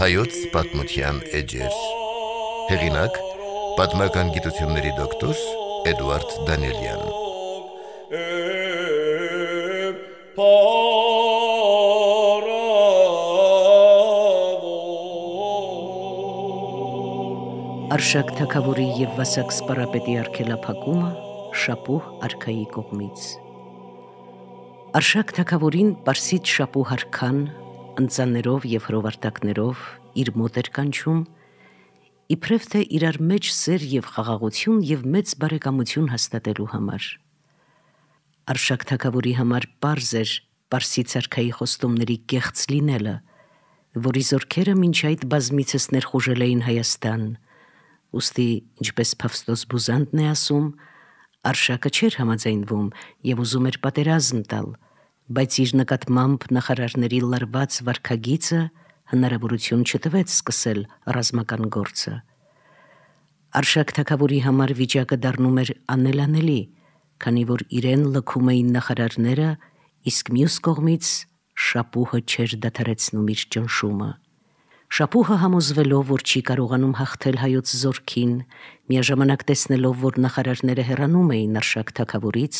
Հայոց պատմության էջեր։ Հեղինակ՝ պատմական գիտությունների դոկտոր Էդվարդ Դանիելյան։ Արշակ թակավորի եւ Վասակ սպարապետի արքելափակումը շապուհ արքայի կողմից։ Արշակ թակավորին Պարսից շապուհ արքան ընծաներով եւ հրովարտակներով իր մոտ էր կանչում, իբրև թե իրար մեջ սեր եւ խաղաղություն եւ մեծ բարեկամություն հաստատելու համար։ Արշակ թակավորի համար པարզ էր Պարսի ցարքայի խոստումների կեղծ լինելը, որի զորքերը մինչ այդ բազմիցս ներխուժել էին Հայաստան։ Ոստի, ինչպես Փավստոս Բուզանդն է ասում, Արշակը չէր համաձայնվում եւ ուզում էր պատերազմ տալ, բայց իր նկատմամբ նախարարների լրված վարկագիծը հնարավորություն չտվեց սկսել ռազմական գործը։ Արշակ Թակավորի համար վիճակը դառնում էր անելանելի, քանի որ իրեն լքում էին նախարարները, իսկ մյուս կողմից շապուհը չէր դադարեցնում իր ճնշումը։ Շապուհը համոզվելով, որ չի կարողանում հաղթել հայոց զորքին, միաժամանակ տեսնելով, որ նախարարները հեռանում էին Արշակ Թակավորից,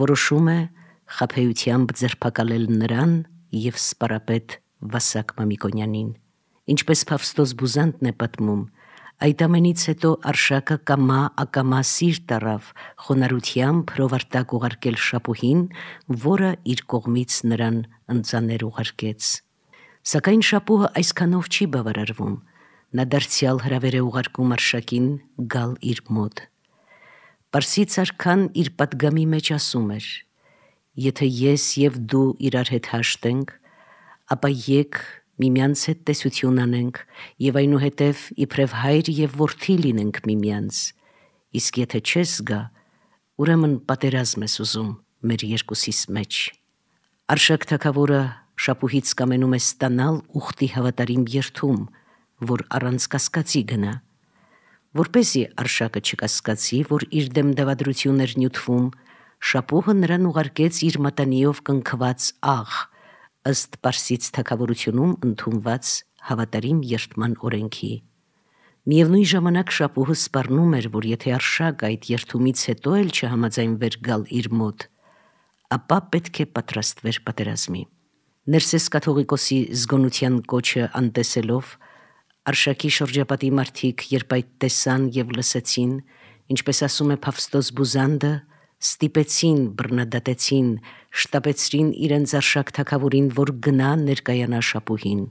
որոշում է, որ խափեությամբ ձերփակալել նրան եւ սպարապետ Վասակ Մամիկոնյանին։ Ինչպես Փավստոս Բուզանտն է պատմում, այդ ամենից հետո Արշակը կամա ակամա սիրտ առավ խոնարհությամբ հրովարտակ ուղարկել Շապուհին, որը իր կողմից նրան ընծաներ ուղարկեց։ Սակայն Շապուհը այսքանով չի բավարարվում։ Նա դարձյալ հրավեր է ուղարկում Արշակին գալ իր մոտ։ Պարսից արքան իր падգամի մեջ ասում էր. Եթե ես եւ դու իրար հետ հաշտենք, ապա եկ միմյանց հետ տեսություն անենք եւ այնուհետեւ իբրև հայր եւ որդի լինենք միմյանց։ Իսկ եթե չես գա, ուրեմն պատերազմ ես ուզում մեր երկուսիս մեջ։ Արշակ թակավորը շապուհից կամենում է ստանալ ուխտի հավատարիմ երթում, որ առանց կասկածի գնա։ Որպեսի արշակը չկասկածի, որ իր դեմ դավադրություններ նյութվում, շապուհը նրան ուղարկեց իր մատանիով կնքված աղ, ըստ Պարսից թակավորությունում ընդունված հավատարիմ երթման օրենքի։ Միևնույն ժամանակ շապուհը սպառնում էր, որ եթե արշակ այդ երթումից հետո էլ չհամաձայնվեր գալ իր մոտ, ապա պետք է պատրաստվեր պատերազմի։ Ներսես կաթողիկոսի զգոնության կոչը անտեսելով, արշակի շրջապատի մարդիկ, երբ այդ տեսան եւ լսեցին, ինչպես ասում է Փավստոս Բուզանդը, ստիպեցին, բռնադատեցին, շտապեցրին իրենց արշակ թակավորին, որ գնա ներկայանա շապուհին։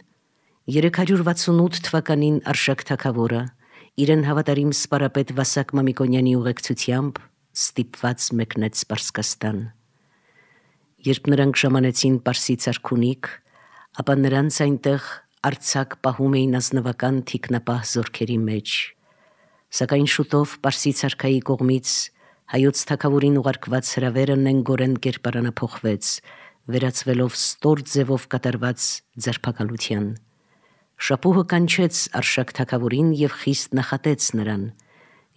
368 թվականին արշակ թակավորը իրեն հավատարիմ սպարապետ Վասակ Մամիկոնյանի ուղեկցությամբ ստիպված մեկնեց Սպարսկաստան։ Երբ նրանք ժամանեցին Պարսից արքունիկ, ապա նրանց այնտեղ արցակ պահում էին ազնվական թիկնապահ զորքերի մեջ։ Սակայն շուտով Պարսից արքայի կողմից հայոց թակավորին ուղարկված հրավերը նենգորեն կերպարանափոխվեց, վերածվելով ստոր ձևով կատարված ձերբակալության։ Շապուհը կանչեց արշակ թակավորին եւ խիստ նախատեց նրան,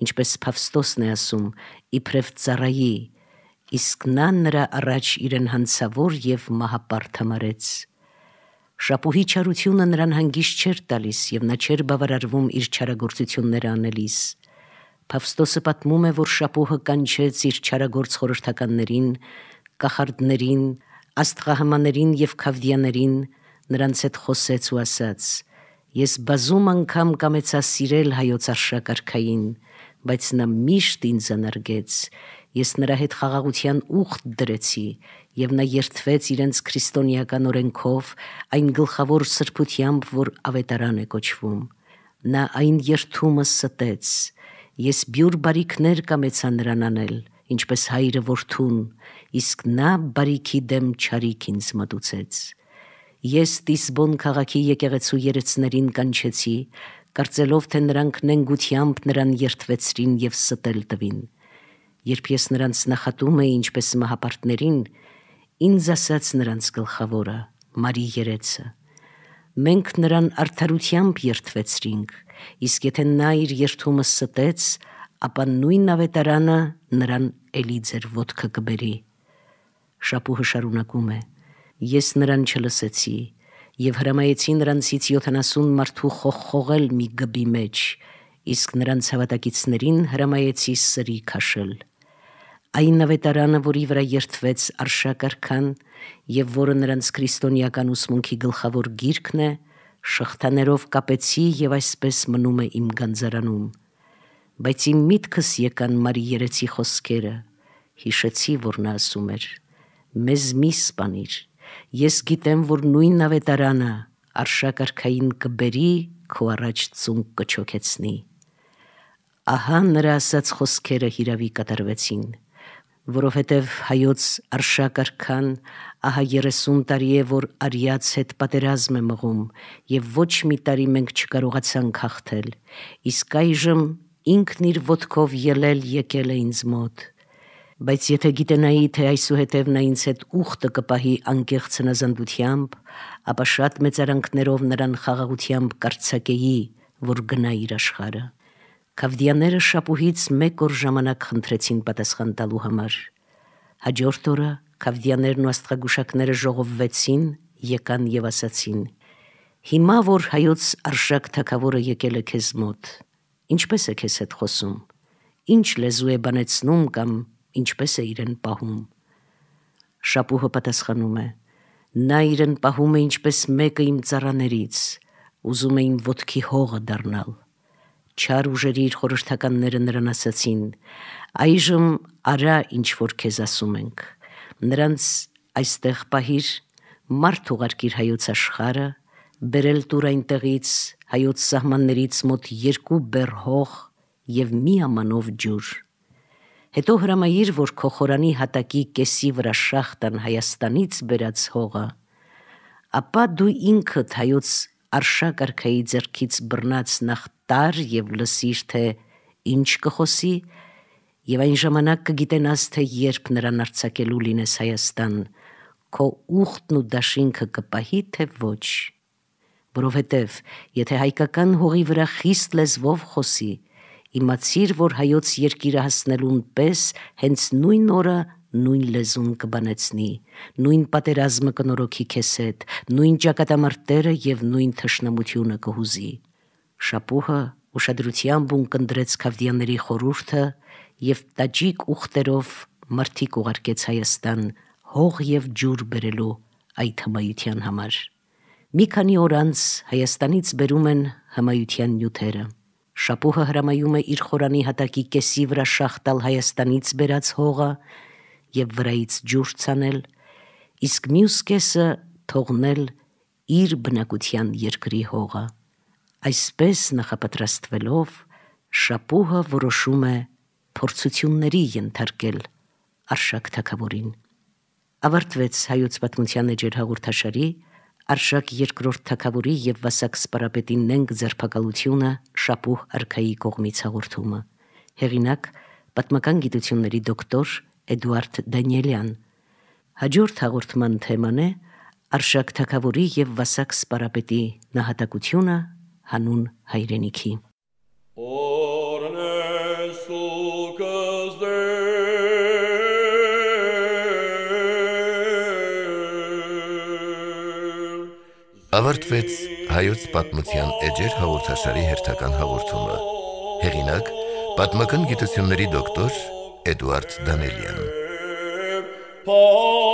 ինչպես Փավստոսն է ասում, իբրև ծառայի, իսկ նա նրա առաջ իրեն հանցավոր եւ մահապարտ համարեց։ Շապուհի չարությունը նրան հանգիստ չէր տալիս եւ նա չէր բավարարվում իր չարագործությունները անելիս։ Փավստոսը պատմում է, որ շապուհը կանչեց իր ճարագործ խորհրդականներին, կախարդներին, աստղահամաներին եւ քավդիաներին, նրանց հետ խոսեց ու ասաց. «Ես բազում անգամ կամեցա սիրել հայոց արշակարքային, բայց նա միշտ ինձ անարգեց։ Ես նրա հետ խաղաղության ուխտ դրեցի, եւ նա երթվեց իրենց քրիստոնեական օրենքով, այն գլխավոր սրբությամբ, որ ավետարան է կոչվում։ Նա այն երթումը ստեց» Ես բյուր բարիքներ կամեցա նրան անել, ինչպես հայրը որդուն, իսկ նա բարիքի դեմ չարիք ինձ մտուցեց։ Ես Տիսբոն քաղաքի եկեղեցու երեցներին կանչեցի, կարծելով թե նրանք նենգությամբ նրան երթվեցրին եւ ստել տվին։ Երբ ես նրանց նախատում էի ինչպես մահապարտներին, ինձ ասաց նրանց գլխավորը՝ Մարի Երեցը։ Մենք նրան արդարությամբ երթվեցրինք Իսկ եթե նա իր երթումը ստեց, ապա նույն ավետարանը նրան էլի ձեր ոտքը կբերի։ Շապուհը շարունակում է. Ես նրան չլսեցի եւ հրամայեցի նրանցից 70 մարդու խողխողել մի գբի մեջ, իսկ նրանց հավատակիցներին հրամայեցի սրի քաշել։ Այն ավետարանը, որի վրա երթվեց արշակարքան եւ որը նրանց քրիստոնեական ուսմունքի գլխավոր գիրքն է, շղթաներով կապեցի եւ այսպես մնում է իմ գանձարանում։ Բայց իմ միտքս եկան Մարի երեցի խոսքերը։ Հիշեցի, որ նա ասում էր. «Մեզ մի սպանիր։ Ես գիտեմ, որ նույն ավետարանը արշակարքային կբերի քո առաջ ծուն կչոքեցնի»։ Ահա նրա ասած խոսքերը հիրավի կատարվեցին որովհետև հայոց արշակարքան ահա 30 տարի է, որ արյաց հետ պատերազմ է մղում, եւ ոչ մի տարի մենք չկարողացանք հաղթել։ Իսկ այժմ ինքն իր ոդկով ելել եկել է ինձ մոտ։ Բայց եթե գիտենայի, թե այսուհետև նա ինձ հետ ուխտը կպահի անկեղծ հնազանդությամբ, ապա շատ մեծ արանքներով նրան խաղաղությամբ կարծակեի, որ գնա իր աշխարհը։ Քավդյանները շապուհից մեկ օր ժամանակ խնդրեցին պատասխան տալու համար։ Հաջորդ օրը Քավդյաներն ու աստղագուշակները ժողովվեցին, եկան եւ ասացին. Հիմա որ հայոց արշակ թակավորը եկել է քեզ մոտ, ինչպես է քեզ հետ խոսում։ Ինչ լեզու է բանեցնում կամ ինչպես է իրեն պահում։ Շապուհը պատասխանում է. Նա իրեն պահում է ինչպես մեկը իմ ծառաներից, ուզում է իմ ոտքի հողը դառնալ։ Չար ուժերի իր խորհրդականները նրան ասացին. «Այժմ արա ինչ որ քեզ ասում ենք»։ Նրանց այստեղ պահիր, մարդ ուղարկիր հայոց աշխարը, բերել տուր այնտեղից, հայոց սահմաններից մոտ երկու բեռ հող եւ մի ամանով ջուր։ Հետո հրամայիր, որ քո խորանի հատակի կեսի վրա շախտան Հայաստանից բերած հողը, ապա դու ինքդ հայոց արշակ արքայի ձեռքից բռնած նախ Տար եւ լսիր, թե ինչ կխոսի, եւ այն ժամանակ կգիտենաս, թե երբ նրան արցակելու լինես Հայաստան, քո ուխտն ու դաշինքը կպահի, թե ոչ։ Որովհետև, եթե հայկական հողի վրա խիստ լեզվով խոսի, իմացիր, որ հայոց երկիրը հասնելուն պես հենց նույն օրը նույն լեզուն կբանեցնի, նույն պատերազմը կնորոքի քեզ հետ, նույն ճակատամարտերը եւ նույն թշնամությունը կհուզի։ Շապուհը ուշադրությամբ ունկնդրեց Քավդյանների խորհուրդը եւ տաջիկ ուխտերով մրթիկ ուղարկեց Հայաստան հող եւ ջուր բերելու այդ հմայության համար։ Մի քանի օր անց Հայաստանից բերում են հմայության նյութերը։ Շապուհը հրամայում է իր խորանի հատակի կեսի վրա շախտալ Հայաստանից բերած հողը եւ վրայից ջուր ցանել, իսկ մյուս կեսը թողնել իր բնակության երկրի հողը։ Այսպես նախապատրաստվելով շապուհը որոշում է փորձությունների ենթարկել արշակ թակավորին։ Ավարտվեց հայոց պատմության էջեր հաղորդաշարի արշակ երկրորդ թակավորի եւ Վասակ Սպարապետին նենք ձերբակալությունը շապուհ արքայի կողմից հաղորդումը։ Հեղինակ պատմական գիտությունների դոկտոր Էդուարդ Դանիելյան։ Հաջորդ հաղորդման թեման է Արշակ Թակավորի եւ Վասակ Սպարապետի նահատակությունը հանուն հայրենիքի։ Ավարտվեց հայոց պատմության էջեր հաղորդաշարի հերթական հաղորդումը։ Հեղինակ՝ պատմական գիտությունների դոկտոր Էդուարդ Դանելյան։ Paul